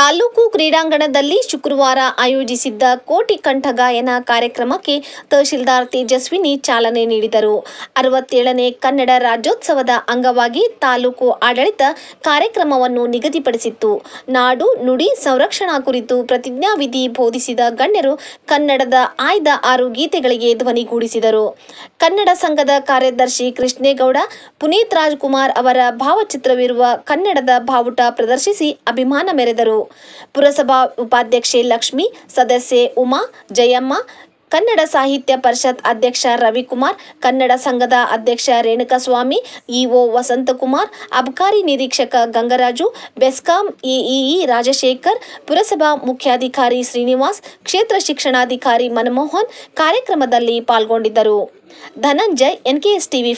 ತಾಲೂಕು ಕ್ರೀಡಾಂಗಣದಲ್ಲಿ ಶುಕ್ರವಾರ ಆಯೋಜಿಸಿದ್ದ ಕೋಟಿ ಕಂಠಗಾಯನ ಕಾರ್ಯಕ್ರಮಕ್ಕೆ ತಹಶೀಲ್ದಾರ್ ತೇಜಸ್ವಿನಿ ಚಾಲನೆ ನೀಡಿದರು ಅರವತ್ತೇಳನೇ ಕನ್ನಡ ರಾಜ್ಯೋತ್ಸವದ ಅಂಗವಾಗಿ ತಾಲೂಕು ಆಡಳಿತ ಕಾರ್ಯಕ್ರಮವನ್ನು ನಿಗದಿಪಡಿಸಿತ್ತು ನಾಡು ನುಡಿ ಸಂರಕ್ಷಣಾ ಕುರಿತು ಪ್ರತಿಜ್ಞಾವಿಧಿ ಬೋಧಿಸಿದ ಗಣ್ಯರು ಕನ್ನಡದ ಆಯ್ದ ಆರು ಗೀತೆಗಳಿಗೆ ಧ್ವನಿಗೂಡಿಸಿದರು ಕನ್ನಡ ಸಂಘದ ಕಾರ್ಯದರ್ಶಿ ಕೃಷ್ಣೇಗೌಡ ಪುನೀತ್ ರಾಜ್ಕುಮಾರ್ ಅವರ ಭಾವಚಿತ್ರವಿರುವ ಕನ್ನಡದ ಬಾವುಟ ಪ್ರದರ್ಶಿಸಿ ಅಭಿಮಾನ ಮೆರೆದರು ಪುರಸಭಾ ಉಪಾಧ್ಯಕ್ಷೆ ಲಕ್ಷ್ಮಿ ಸದಸ್ಯೆ ಉಮಾ ಜಯಮ್ಮ ಕನ್ನಡ ಸಾಹಿತ್ಯ ಪರಿಷತ್ ಅಧ್ಯಕ್ಷ ರವಿಕುಮಾರ್ ಕನ್ನಡ ಸಂಘದ ಅಧ್ಯಕ್ಷ ರೇಣುಕಸ್ವಾಮಿ ಇಒ ವಸಂತಕುಮಾರ್ ಅಬಕಾರಿ ನಿರೀಕ್ಷಕ ಗಂಗರಾಜು ಬೆಸ್ಕಾಂ ಎಇಇ ರಾಜಶೇಖರ್ ಪುರಸಭಾ ಮುಖ್ಯಾಧಿಕಾರಿ ಶ್ರೀನಿವಾಸ್ ಕ್ಷೇತ್ರ ಶಿಕ್ಷಣಾಧಿಕಾರಿ ಮನಮೋಹನ್ ಕಾರ್ಯಕ್ರಮದಲ್ಲಿ ಪಾಲ್ಗೊಂಡಿದ್ದರು ಧನಂಜಯ್ ಎನ್ಕೆಎಸ್ ಟಿವಿ